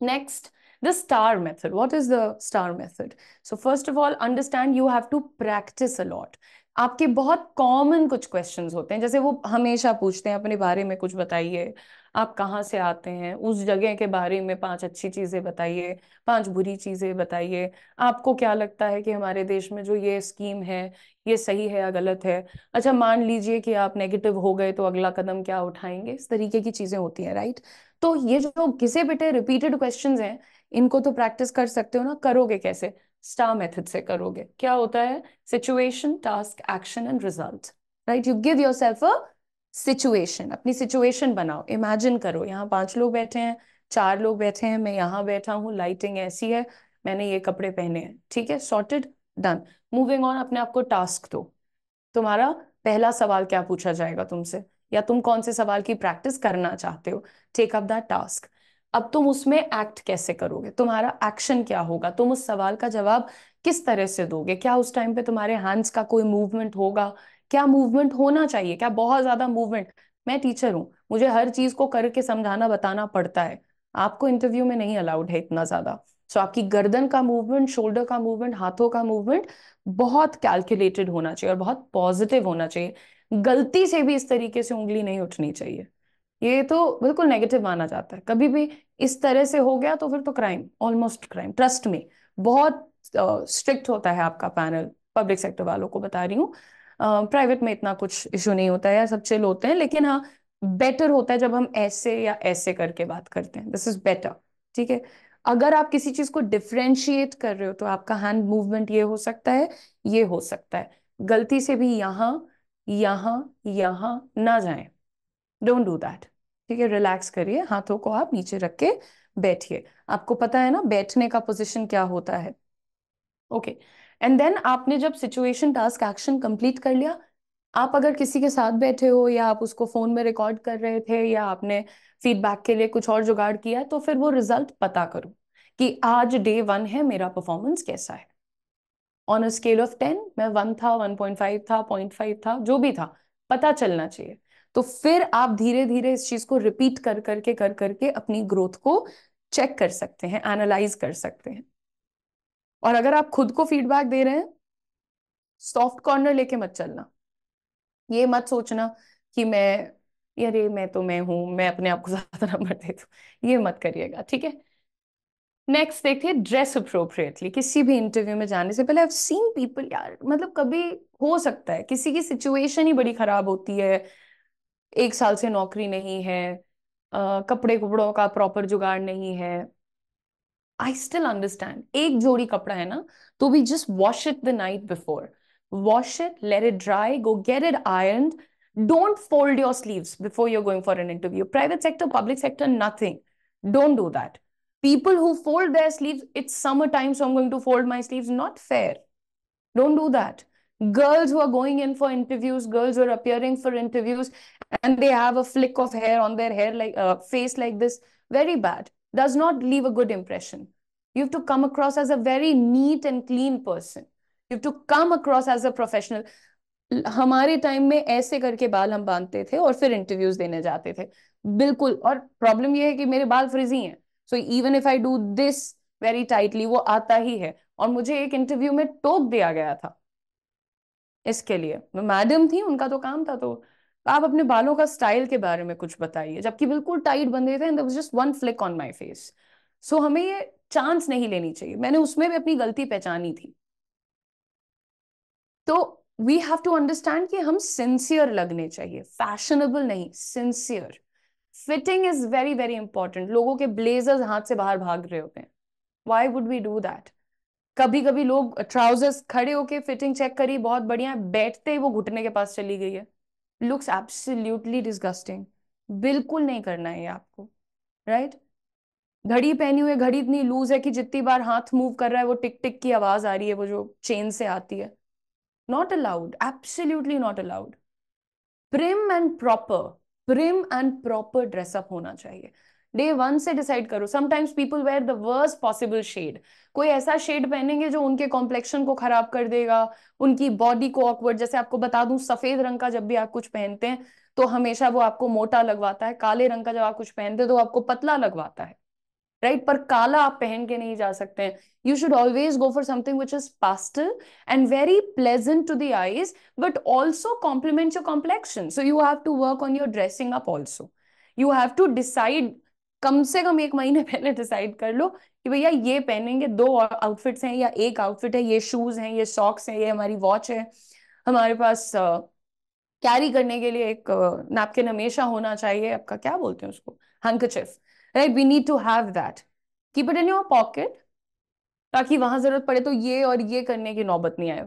Next, the star method. What is the star method? So first of all, understand you have to practice a lot. आपके बहुत कॉमन कुछ क्वेश्चंस होते हैं जैसे वो हमेशा पूछते हैं अपने बारे में कुछ बताइए आप कहाँ से आते हैं उस जगह के बारे में पांच अच्छी चीज़ें बताइए पांच बुरी चीज़ें बताइए आपको क्या लगता है कि हमारे देश में जो ये स्कीम है ये सही है या गलत है अच्छा मान लीजिए कि आप नेगेटिव हो गए तो अगला कदम क्या उठाएंगे इस तरीके की चीज़ें होती हैं राइट तो ये जो घिसे पिटे रिपीटेड क्वेश्चन हैं इनको तो प्रैक्टिस कर सकते हो ना करोगे कैसे स्टार मेथड से करोगे क्या होता है situation task action and result right you give yourself a situation अपनी सिचुएशन बनाओ इमेजिन करो यहाँ पांच लोग बैठे हैं चार लोग बैठे हैं मैं यहाँ बैठा हूँ लाइटिंग ऐसी है मैंने ये कपड़े पहने हैं ठीक है सॉर्टेड डन मूविंग ऑन अपने आपको टास्क दो तुम्हारा पहला सवाल क्या पूछा जाएगा तुमसे या तुम कौन से सवाल की प्रैक्टिस करना चाहते हो टेक अप दैट टास्क अब तुम उसमें एक्ट कैसे करोगे तुम्हारा एक्शन क्या होगा तुम उस सवाल का जवाब किस तरह से दोगे क्या उस टाइम पे तुम्हारे हैंड्स का कोई मूवमेंट होगा क्या मूवमेंट होना चाहिए क्या बहुत ज्यादा मूवमेंट मैं टीचर हूं मुझे हर चीज को करके समझाना बताना पड़ता है आपको इंटरव्यू में नहीं अलाउड है इतना ज्यादा सो so, आपकी गर्दन का मूवमेंट शोल्डर का मूवमेंट हाथों का मूवमेंट बहुत कैलकुलेटेड होना चाहिए और बहुत पॉजिटिव होना चाहिए गलती से भी इस तरीके से उंगली नहीं उठनी चाहिए ये तो बिल्कुल नेगेटिव माना जाता है कभी भी इस तरह से हो गया तो फिर तो क्राइम ऑलमोस्ट क्राइम ट्रस्ट में बहुत स्ट्रिक्ट uh, होता है आपका पैनल पब्लिक सेक्टर वालों को बता रही हूँ प्राइवेट uh, में इतना कुछ इशू नहीं होता है या सब चिल होते हैं लेकिन हाँ बेटर होता है जब हम ऐसे या ऐसे करके बात करते हैं दिस इज बेटर ठीक है अगर आप किसी चीज को डिफ्रेंशिएट कर रहे हो तो आपका हैंड मूवमेंट ये हो सकता है ये हो सकता है गलती से भी यहाँ यहां यहां ना जाए डोंट डू दैट ठीक है रिलैक्स करिए हाथों को आप नीचे रख के बैठिए आपको पता है ना बैठने का पोजिशन क्या होता है ओके एंड देन आपने जब सिचुएशन टास्क एक्शन कंप्लीट कर लिया आप अगर किसी के साथ बैठे हो या आप उसको फोन में रिकॉर्ड कर रहे थे या आपने फीडबैक के लिए कुछ और जुगाड़ किया तो फिर वो रिजल्ट पता करो कि आज डे वन है मेरा परफॉर्मेंस कैसा है on a scale of ten मैं वन था वन पॉइंट फाइव था पॉइंट फाइव था जो भी था पता चलना चाहिए तो फिर आप धीरे धीरे इस चीज को रिपीट कर करके कर करके अपनी ग्रोथ को चेक कर सकते हैं एनालाइज कर सकते हैं और अगर आप खुद को फीडबैक दे रहे हैं सॉफ्ट कॉर्नर लेके मत चलना ये मत सोचना कि मैं अरे मैं तो मैं हूं मैं अपने आप को ज्यादा नंबर दे दू ये मत करिएगा ठीक है नेक्स्ट देखिए ड्रेस अप्रोप्रिएटली किसी भी इंटरव्यू में जाने से पहले आई सीन पीपल यार मतलब कभी हो सकता है किसी की सिचुएशन ही बड़ी खराब होती है एक साल से नौकरी नहीं है आ, कपड़े कुपड़ों का प्रॉपर जुगाड़ नहीं है आई स्टिल अंडरस्टैंड एक जोड़ी कपड़ा है ना तो we just wash it the night before wash it let it dry go get it iron don't fold your sleeves before you're going for an interview private sector public sector nothing don't do that people who fold their sleeves, it's summertime, so I'm going to fold my sleeves. Not fair. Don't do that. Girls who are going in for interviews, girls who are appearing for interviews, and they have a flick of hair on their hair like uh, face like this, very bad. Does not leave a good impression. You have to come across as a very neat and clean person. You have to come across as a professional. हमारे time में ऐसे करके बाल हम बांधते थे और फिर इंटरव्यूज देने जाते थे बिल्कुल और प्रॉब्लम ये है कि मेरे बाल फ्रिजी हैं so even if I do this very tightly वो आता ही है और मुझे एक इंटरव्यू में टोक दिया गया था इसके लिए मैडम थी उनका तो काम था तो आप अपने बालों का स्टाइल के बारे में कुछ बताइए जबकि बिल्कुल टाइट बंधे थे and just one flick on my face so हमें ये चांस नहीं लेनी चाहिए मैंने उसमें भी अपनी गलती पहचानी थी तो वी हैव टू अंडरस्टैंड कि हम सिंसियर लगने चाहिए फैशनेबल नहीं sincere fitting is very very important लोगों के ब्लेजर्स हाथ से बाहर भाग रहे होते हैं why would we do that कभी कभी लोग ट्राउजर्स खड़े होके फिटिंग चेक करी बहुत बढ़िया बैठते ही वो घुटने के पास चली गई है लुक्स एब्सोल्यूटली डिस्गस्टिंग बिल्कुल नहीं करना है ये आपको राइट right? घड़ी पहनी हुई घड़ी इतनी लूज है कि जितनी बार हाथ मूव कर रहा है वो टिक टिक की आवाज आ रही है वो जो चेन से आती है not allowed absolutely not allowed prim and proper prim and proper dress up होना चाहिए डे वन से डिसाइड करो sometimes people wear the worst possible shade कोई ऐसा शेड पहनेंगे जो उनके कॉम्प्लेक्शन को खराब कर देगा उनकी बॉडी को ऑकवर्ड जैसे आपको बता दूं सफेद रंग का जब भी आप कुछ पहनते हैं तो हमेशा वो आपको मोटा लगवाता है काले रंग का जब आप कुछ पहनते हैं तो आपको पतला लगवाता है राइट पर काला आप पहन के नहीं जा सकते हैं you should always go for something which is pastel and very pleasant to the eyes but also complement your complexion so you have to work on your dressing up also you have to decide कम से कम एक महीने पहले decide कर लो कि भैया ये पहनेंगे दो आउटफिट्स हैं या एक आउटफिट है ये शूज हैं ये सॉक्स हैं ये हमारी वॉच है हमारे पास कैरी करने के लिए एक नैपकिन हमेशा होना चाहिए आपका क्या बोलते हैं उसको handkerchief right we need to have that keep it in your pocket ताकि वहां जरूरत पड़े तो ये और ये करने की नौबत नहीं आए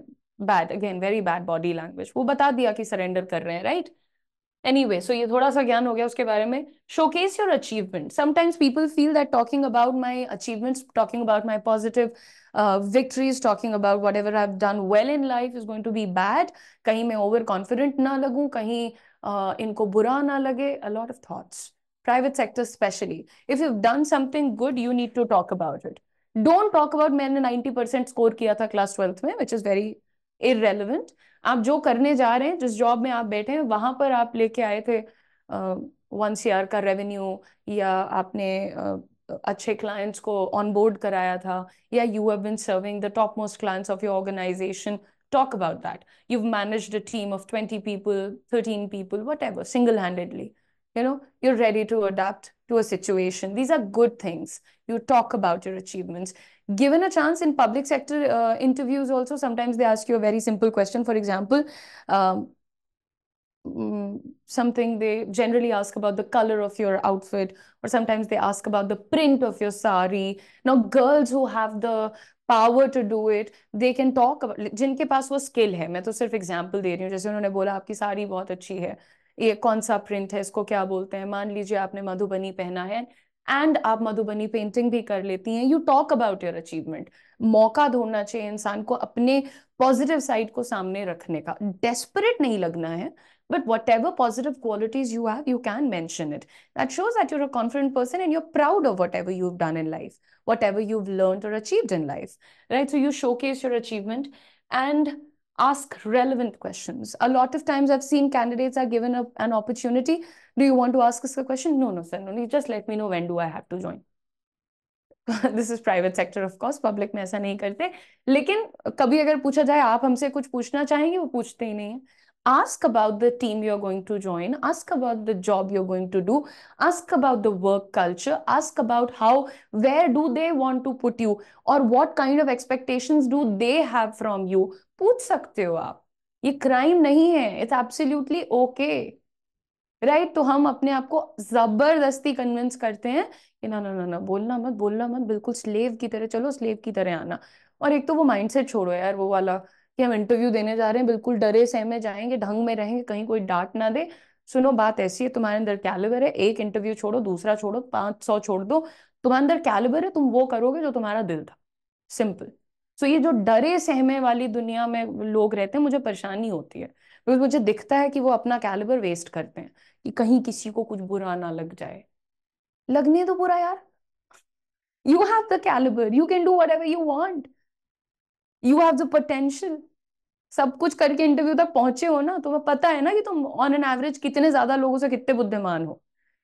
bad again very bad body language वो बता दिया कि सरेंडर कर रहे हैं राइट एनी वे सो ये थोड़ा सा ज्ञान हो गया उसके बारे में showcase your achievement sometimes people feel that talking about my achievements talking about my positive victories talking about whatever have done well in life is going to be bad कहीं मैं ओवर कॉन्फिडेंट ना लगूँ कहीं uh, इनको बुरा ना लगे a lot of thoughts private sector especially. If you've done something good, you need to talk about it. Don't talk about मैंने 90% score किया था class 12th में, which is very irrelevant. आप जो करने जा रहे हैं जिस जॉब में आप बैठे हैं वहां पर आप लेके आए थे वन uh, ईयर का रेवेन्यू या आपने uh, अच्छे क्लाइंट्स को ऑनबोर्ड कराया था या you have been serving the top most clients of your organisation talk about that you managed a team of twenty people thirteen people whatever single handedly you know you're ready to adapt to a situation these are good things you talk about your achievements given a chance in public sector uh, interviews also sometimes they ask you a very simple question for example um, mm, something they generally ask about the color of your outfit or sometimes they ask about the print of your sari now girls who have the power to power to do it they can talk जिनके पास वो skill है मैं तो सिर्फ example दे रही हूँ जैसे उन्होंने बोला आपकी sari बहुत अच्छी है ये कौन सा प्रिंट है इसको क्या बोलते हैं मान लीजिए आपने मधुबनी पहना है एंड आप मधुबनी पेंटिंग भी कर लेती हैं you talk about your achievement मौका ढूंढना चाहिए इंसान को अपने पॉजिटिव साइड को सामने रखने का डेस्परेट नहीं लगना है but whatever positive qualities you have you can mention it that shows that you're a confident person and you're proud of whatever you done in life whatever you learn और achieved in life right so you showcase your achievement and ask relevant questions. A lot of times I've seen candidates are given a, an opportunity. Do you want to ask us a question? No, no, sir. No, just let me know when do I have to join. this is private sector, of course. Public में ऐसा नहीं करते लेकिन कभी अगर पूछा जाए आप हमसे कुछ पूछना चाहेंगे वो पूछते नहीं है ask about the team you're going to join ask about the job you're going to do ask about the work culture ask about how where do they want to put you or what kind of expectations do they have from you पूछ सकते हो आप ये crime नहीं है it's absolutely okay right तो हम अपने आप को जबरदस्ती कन्विंस करते हैं कि ना ना ना ना बोलना मत बोलना मत बिल्कुल स्लेव की तरह चलो स्लेव की तरह आना और एक तो वो माइंडसेट छोड़ो यार वो वाला कि हम इंटरव्यू देने जा रहे हैं बिल्कुल डरे सहमे जाएंगे ढंग में रहेंगे कहीं कोई डांट ना दे सुनो बात ऐसी है तुम्हारे अंदर कैलिबर है एक इंटरव्यू छोड़ो दूसरा छोड़ो पांच सौ छोड़ दो तुम्हारे अंदर कैलिबर है तुम वो करोगे जो तुम्हारा दिल था सिंपल सो ये जो डरे सहमे वाली दुनिया में लोग रहते हैं मुझे परेशानी होती है बिकॉज मुझे दिखता है कि वो अपना कैलिबर वेस्ट करते हैं कि कहीं किसी को कुछ बुरा ना लग जाए लगने तो बुरा यार you have the calibre you can do whatever you want you have the potential सब कुछ करके इंटरव्यू तक पहुंचे हो ना तो मैं पता है ना कि तुम ऑन एन एवरेज कितने ज्यादा लोगों से कितने बुद्धिमान हो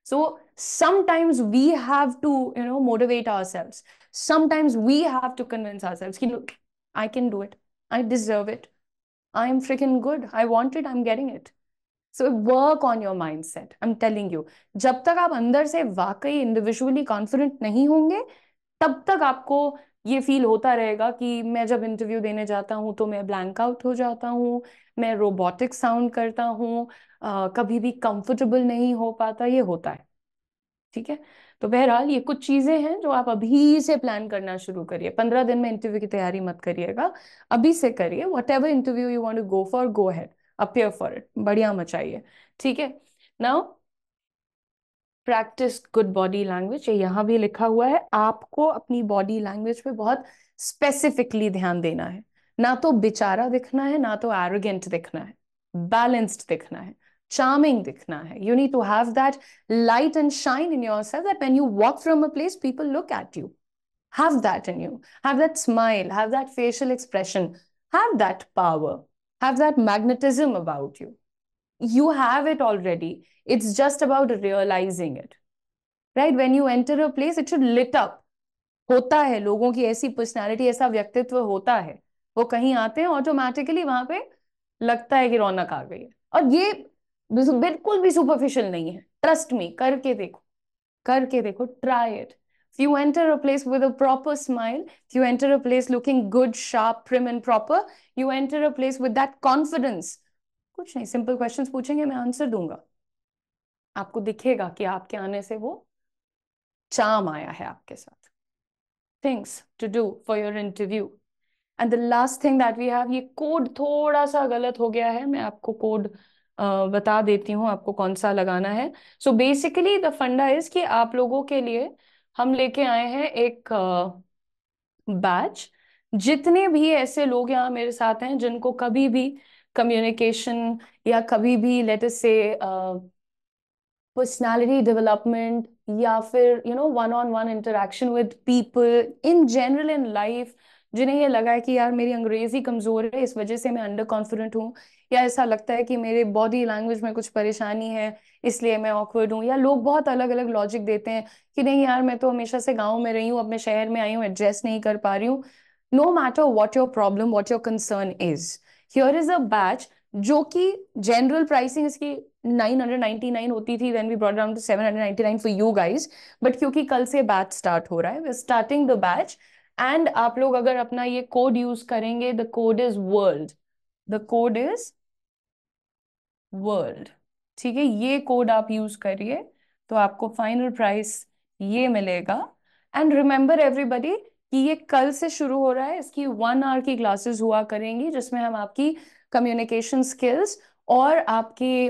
so sometimes we have to you know motivate ourselves sometimes we have to convince ourselves you know, I can do it I deserve it I am freaking good I want it I'm getting it So work on your mindset. I'm telling you. Telling you जब तक आप अंदर से वाकई individually confident नहीं होंगे तब तक आपको ये फील होता रहेगा कि मैं जब इंटरव्यू देने जाता हूँ तो मैं ब्लैंक आउट हो जाता हूँ मैं रोबोटिक साउंड करता हूँ कभी भी कंफर्टेबल नहीं हो पाता ये होता है ठीक है तो बहरहाल ये कुछ चीज़ें हैं जो आप अभी से प्लान करना शुरू करिए पंद्रह दिन में इंटरव्यू की तैयारी मत करिएगा अभी से करिए whatever interview you want go for go ahead appear for it बढ़िया मचाइए ठीक है now practice good body language ये यहाँ भी लिखा हुआ है आपको अपनी बॉडी लैंग्वेज पे बहुत स्पेसिफिकली ध्यान देना है ना तो बेचारा दिखना है ना तो एरोगेंट दिखना है बैलेंस्ड दिखना है चार्मिंग दिखना है you need to have that light and shine in yourself that when you walk from a place people look at you have that in you have that smile have that facial expression have that power have that magnetism about you you have it already it's just about realising it right when you enter a place it should lit up होता है लोगों की ऐसी personality ऐसा व्यक्तित्व होता है वो कहीं आते हैं ऑटोमेटिकली वहां पे लगता है कि रौनक आ गई है और ये बिल्कुल भी सुपरफिशियल नहीं है ट्रस्ट मी करके देखो करके देखो try it If you enter a place with a proper smile, if you enter a place looking good, sharp, prim and proper, you enter a place with that confidence. कुछ नहीं simple questions पूछेंगे मैं answer दूंगा आपको दिखेगा कि आपके आने से वो charm आया है आपके साथ Things to do for your interview. And the last thing that we have, ये code थोड़ा सा गलत हो गया है मैं आपको code बता देती हूँ आपको कौन सा लगाना है so basically the funda is कि आप लोगों के लिए हम लेके आए हैं एक बैच जितने भी ऐसे लोग यहाँ मेरे साथ हैं जिनको कभी भी कम्युनिकेशन या कभी भी अस से पर्सनालिटी डेवलपमेंट या फिर you know one on one interaction with people in general in life जिन्हें ये लगा है कि यार मेरी अंग्रेजी कमजोर है इस वजह से मैं अंडर कॉन्फिडेंट हूँ या ऐसा लगता है कि मेरे बॉडी लैंग्वेज में कुछ परेशानी है इसलिए मैं ऑकवर्ड हूँ या लोग बहुत अलग अलग लॉजिक देते हैं कि नहीं यार मैं तो हमेशा से गाँव में रही हूँ अपने शहर में आई हूँ एडजस्ट नहीं कर पा रही हूँ no matter what your problem what your concern is here is a batch जो कि जनरल प्राइसिंग इसकी 999 होती थी then we brought down to 799 for you guys but क्योंकि कल से बैच स्टार्ट हो रहा है we starting the batch and आप लोग अगर अपना ये कोड यूज करेंगे the code is world the code is world ठीक है ये कोड आप यूज करिए तो आपको फाइनल प्राइस ये मिलेगा एंड रिमेंबर एवरीबडी कि ये कल से शुरू हो रहा है इसकी वन आवर की क्लासेस हुआ करेंगी जिसमें हम आपकी कम्युनिकेशन स्किल्स और आपकी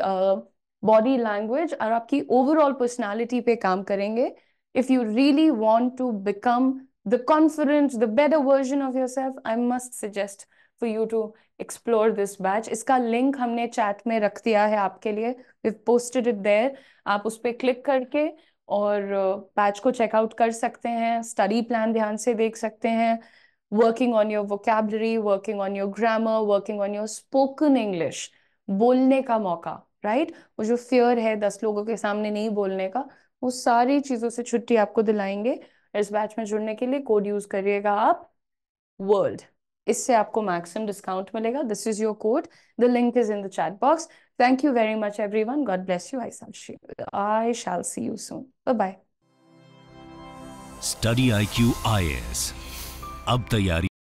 बॉडी लैंग्वेज और आपकी ओवरऑल पर्सनालिटी पे काम करेंगे if you really want to become the confident the better version of yourself I must suggest for you to explore this batch इसका लिंक हमने चैट में रख दिया है आपके लिए पोस्टेड इट देयर आप उस पर क्लिक करके और बैच uh, को चेकआउट कर सकते हैं स्टडी प्लान ध्यान से देख सकते हैं working on your vocabulary working on your grammar working on your spoken English बोलने का मौका राइट वो जो फियर है दस लोगों के सामने नहीं बोलने का वो सारी चीज़ों से छुट्टी आपको दिलाएंगे इस बैच में जुड़ने के लिए कोड यूज़ करिएगा आप वर्ल्ड इससे आपको मैक्सिमम डिस्काउंट मिलेगा this is your code the link is in the chat box thank you very much everyone God bless you I shall I shall see you soon bye study I Q I S अब तैयारी